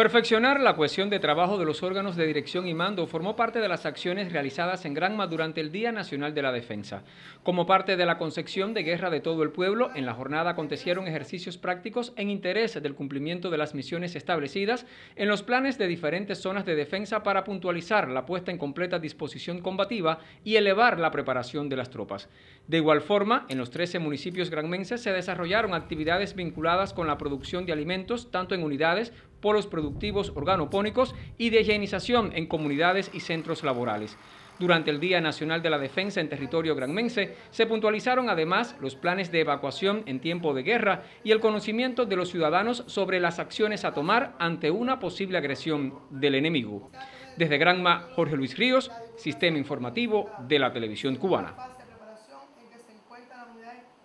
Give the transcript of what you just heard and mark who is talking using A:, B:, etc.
A: Perfeccionar la cohesión de trabajo de los órganos de dirección y mando formó parte de las acciones realizadas en Granma durante el Día Nacional de la Defensa. Como parte de la concepción de guerra de todo el pueblo, en la jornada acontecieron ejercicios prácticos en interés del cumplimiento de las misiones establecidas en los planes de diferentes zonas de defensa para puntualizar la puesta en completa disposición combativa y elevar la preparación de las tropas. De igual forma, en los 13 municipios granmenses se desarrollaron actividades vinculadas con la producción de alimentos, tanto en unidades polos productivos organopónicos y de higienización en comunidades y centros laborales. Durante el Día Nacional de la Defensa en territorio granmense, se puntualizaron además los planes de evacuación en tiempo de guerra y el conocimiento de los ciudadanos sobre las acciones a tomar ante una posible agresión del enemigo. Desde Granma, Jorge Luis Ríos, Sistema Informativo de la Televisión Cubana.